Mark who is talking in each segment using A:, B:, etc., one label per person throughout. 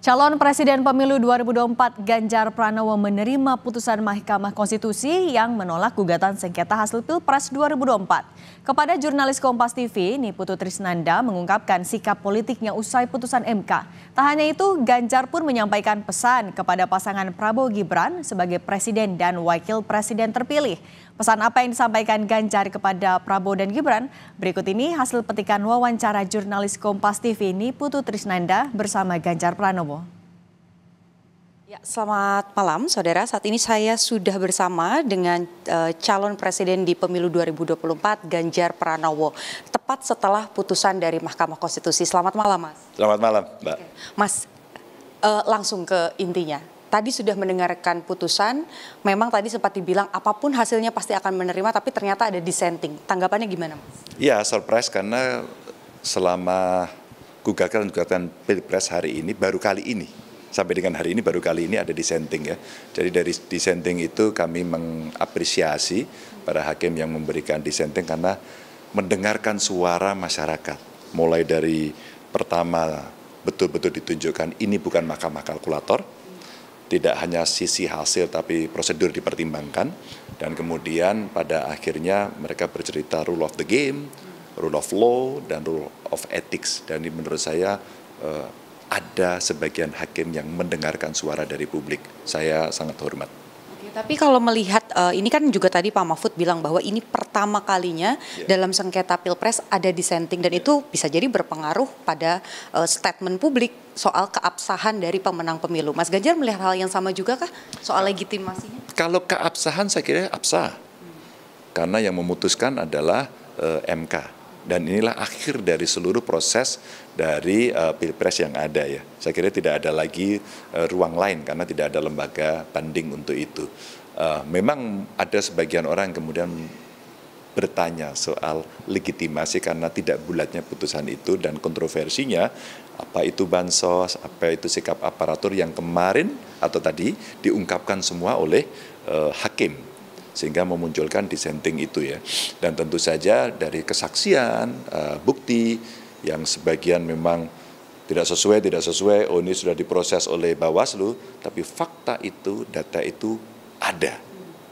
A: Calon Presiden Pemilu 2024 Ganjar Pranowo menerima putusan Mahkamah Konstitusi yang menolak gugatan sengketa hasil Pilpres 2024. Kepada jurnalis Kompas TV, Niputu Trisnanda mengungkapkan sikap politiknya usai putusan MK. Tak hanya itu, Ganjar pun menyampaikan pesan kepada pasangan Prabowo Gibran sebagai presiden dan wakil presiden terpilih. Pesan apa yang disampaikan Ganjar kepada Prabowo dan Gibran? Berikut ini hasil petikan wawancara jurnalis Kompas TV Niputu Trisnanda bersama Ganjar Pranowo. Ya, selamat malam saudara. Saat ini saya sudah bersama dengan uh, calon presiden di pemilu 2024 Ganjar Pranowo tepat setelah putusan dari Mahkamah Konstitusi. Selamat malam, Mas.
B: Selamat malam, Mbak. Oke.
A: Mas, uh, langsung ke intinya. Tadi sudah mendengarkan putusan, memang tadi sempat dibilang apapun hasilnya pasti akan menerima, tapi ternyata ada dissenting. Tanggapannya gimana, Mas?
B: Ya, surprise karena selama gugatan-gugatan Pilpres hari ini baru kali ini sampai dengan hari ini baru kali ini ada dissenting ya. Jadi dari dissenting itu kami mengapresiasi para hakim yang memberikan dissenting karena mendengarkan suara masyarakat. Mulai dari pertama betul-betul ditunjukkan ini bukan mahkamah kalkulator, tidak hanya sisi hasil tapi prosedur dipertimbangkan dan kemudian pada akhirnya mereka bercerita rule of the game, rule of law dan rule of ethics dan ini menurut saya eh, ada sebagian hakim yang mendengarkan suara dari publik. Saya sangat hormat.
A: tapi kalau melihat eh, ini kan juga tadi Pak Mahfud bilang bahwa ini pertama kalinya yeah. dalam sengketa pilpres ada dissenting dan yeah. itu bisa jadi berpengaruh pada uh, statement publik soal keabsahan dari pemenang pemilu. Mas Ganjar melihat hal yang sama juga kah soal legitimasinya?
B: Kalau keabsahan saya kira absah. Hmm. Karena yang memutuskan adalah eh, MK dan inilah akhir dari seluruh proses dari uh, pilpres yang ada ya. Saya kira tidak ada lagi uh, ruang lain karena tidak ada lembaga banding untuk itu. Uh, memang ada sebagian orang yang kemudian bertanya soal legitimasi karena tidak bulatnya putusan itu dan kontroversinya apa itu bansos, apa itu sikap aparatur yang kemarin atau tadi diungkapkan semua oleh uh, hakim sehingga memunculkan dissenting itu ya. Dan tentu saja dari kesaksian, eh, bukti yang sebagian memang tidak sesuai, tidak sesuai, oh ini sudah diproses oleh Bawaslu, tapi fakta itu, data itu ada.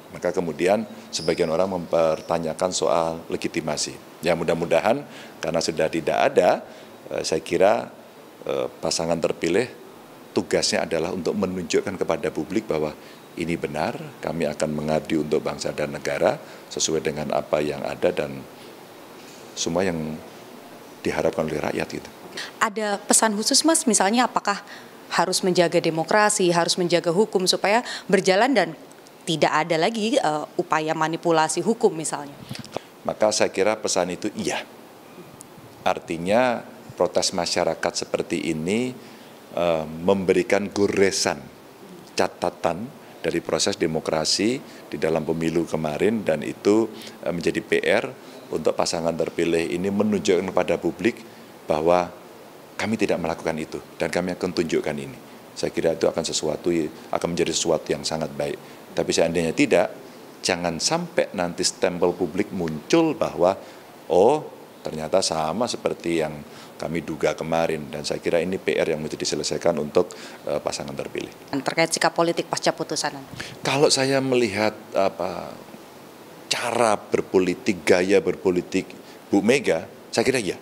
B: Maka kemudian sebagian orang mempertanyakan soal legitimasi. Ya mudah-mudahan karena sudah tidak ada, eh, saya kira eh, pasangan terpilih tugasnya adalah untuk menunjukkan kepada publik bahwa ini benar, kami akan mengabdi untuk bangsa dan negara sesuai dengan apa yang ada dan semua yang diharapkan oleh rakyat itu.
A: Ada pesan khusus Mas misalnya apakah harus menjaga demokrasi, harus menjaga hukum supaya berjalan dan tidak ada lagi uh, upaya manipulasi hukum misalnya.
B: Maka saya kira pesan itu iya. Artinya protes masyarakat seperti ini Eh, memberikan goresan catatan dari proses demokrasi di dalam pemilu kemarin dan itu eh, menjadi PR untuk pasangan terpilih ini menunjukkan kepada publik bahwa kami tidak melakukan itu dan kami akan tunjukkan ini. Saya kira itu akan sesuatu akan menjadi sesuatu yang sangat baik. Tapi seandainya tidak, jangan sampai nanti stempel publik muncul bahwa oh ternyata sama seperti yang kami duga kemarin dan saya kira ini PR yang mesti diselesaikan untuk uh, pasangan terpilih.
A: Terkait sikap politik pasca putusan.
B: Kalau saya melihat apa cara berpolitik, gaya berpolitik Bu Mega, saya kira iya.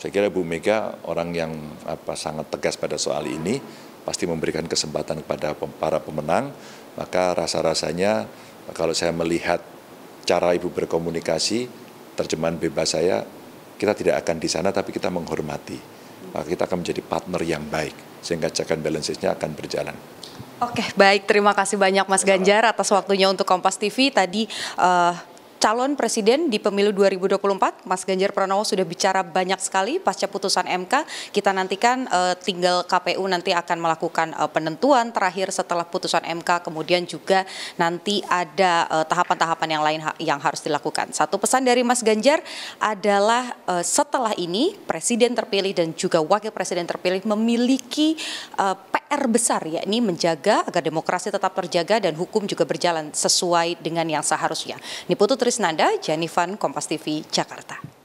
B: Saya kira Bu Mega orang yang apa sangat tegas pada soal ini pasti memberikan kesempatan kepada para pemenang, maka rasa-rasanya kalau saya melihat cara Ibu berkomunikasi terjemahan bebas saya, kita tidak akan di sana tapi kita menghormati. Maka kita akan menjadi partner yang baik sehingga check and balancesnya akan berjalan.
A: Oke, baik. Terima kasih banyak Mas Ganjar atas waktunya untuk Kompas TV. Tadi uh, calon presiden di pemilu 2024. Mas Ganjar Pranowo sudah bicara banyak sekali pasca putusan MK. Kita nantikan uh, tinggal KPU nanti akan melakukan uh, penentuan terakhir setelah putusan MK. Kemudian juga nanti ada eh, tahapan-tahapan uh, yang lain ha yang harus dilakukan. Satu pesan dari Mas Ganjar adalah setelah ini presiden terpilih dan juga wakil presiden terpilih memiliki PR besar yakni menjaga agar demokrasi tetap terjaga dan hukum juga berjalan sesuai dengan yang seharusnya. Niputu Tris Krisnanda, Janifan, Kompas TV, Jakarta.